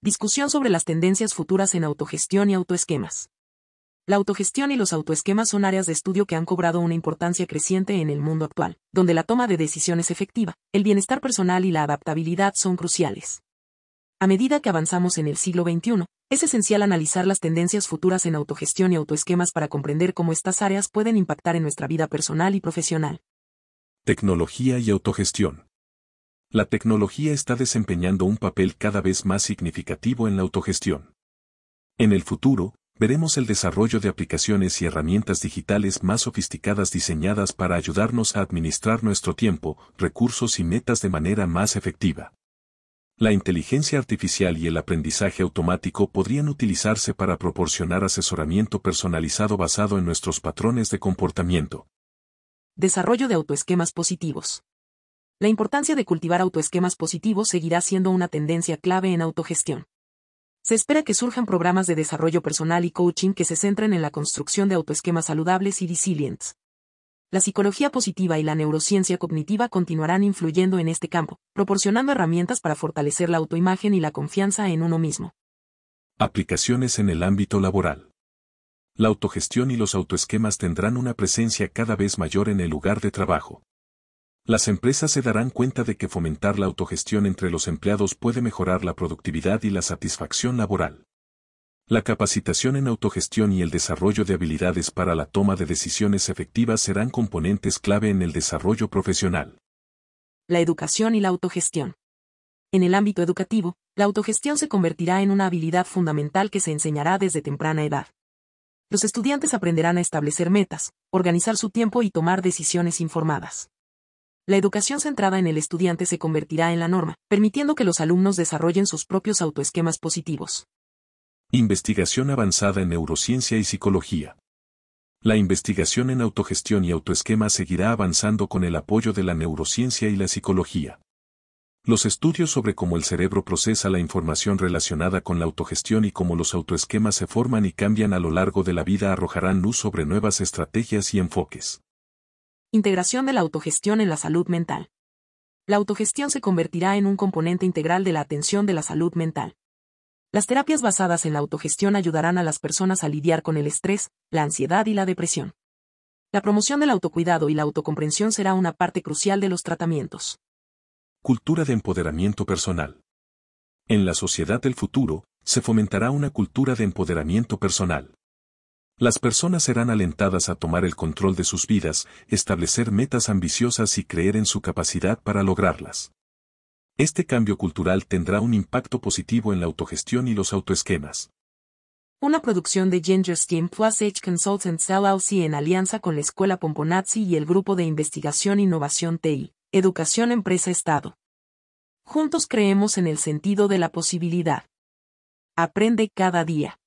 Discusión sobre las tendencias futuras en autogestión y autoesquemas. La autogestión y los autoesquemas son áreas de estudio que han cobrado una importancia creciente en el mundo actual, donde la toma de decisiones efectiva, el bienestar personal y la adaptabilidad son cruciales. A medida que avanzamos en el siglo XXI, es esencial analizar las tendencias futuras en autogestión y autoesquemas para comprender cómo estas áreas pueden impactar en nuestra vida personal y profesional. Tecnología y autogestión. La tecnología está desempeñando un papel cada vez más significativo en la autogestión. En el futuro, veremos el desarrollo de aplicaciones y herramientas digitales más sofisticadas diseñadas para ayudarnos a administrar nuestro tiempo, recursos y metas de manera más efectiva. La inteligencia artificial y el aprendizaje automático podrían utilizarse para proporcionar asesoramiento personalizado basado en nuestros patrones de comportamiento. Desarrollo de autoesquemas positivos. La importancia de cultivar autoesquemas positivos seguirá siendo una tendencia clave en autogestión. Se espera que surjan programas de desarrollo personal y coaching que se centren en la construcción de autoesquemas saludables y resilientes. La psicología positiva y la neurociencia cognitiva continuarán influyendo en este campo, proporcionando herramientas para fortalecer la autoimagen y la confianza en uno mismo. Aplicaciones en el ámbito laboral. La autogestión y los autoesquemas tendrán una presencia cada vez mayor en el lugar de trabajo, las empresas se darán cuenta de que fomentar la autogestión entre los empleados puede mejorar la productividad y la satisfacción laboral. La capacitación en autogestión y el desarrollo de habilidades para la toma de decisiones efectivas serán componentes clave en el desarrollo profesional. La educación y la autogestión. En el ámbito educativo, la autogestión se convertirá en una habilidad fundamental que se enseñará desde temprana edad. Los estudiantes aprenderán a establecer metas, organizar su tiempo y tomar decisiones informadas la educación centrada en el estudiante se convertirá en la norma, permitiendo que los alumnos desarrollen sus propios autoesquemas positivos. Investigación avanzada en neurociencia y psicología. La investigación en autogestión y autoesquema seguirá avanzando con el apoyo de la neurociencia y la psicología. Los estudios sobre cómo el cerebro procesa la información relacionada con la autogestión y cómo los autoesquemas se forman y cambian a lo largo de la vida arrojarán luz sobre nuevas estrategias y enfoques. Integración de la autogestión en la salud mental. La autogestión se convertirá en un componente integral de la atención de la salud mental. Las terapias basadas en la autogestión ayudarán a las personas a lidiar con el estrés, la ansiedad y la depresión. La promoción del autocuidado y la autocomprensión será una parte crucial de los tratamientos. Cultura de empoderamiento personal. En la sociedad del futuro, se fomentará una cultura de empoderamiento personal. Las personas serán alentadas a tomar el control de sus vidas, establecer metas ambiciosas y creer en su capacidad para lograrlas. Este cambio cultural tendrá un impacto positivo en la autogestión y los autoesquemas. Una producción de Ginger Steam Plus H Consultants LLC en alianza con la Escuela Pomponazzi y el Grupo de Investigación e Innovación TI, Educación Empresa Estado. Juntos creemos en el sentido de la posibilidad. Aprende cada día.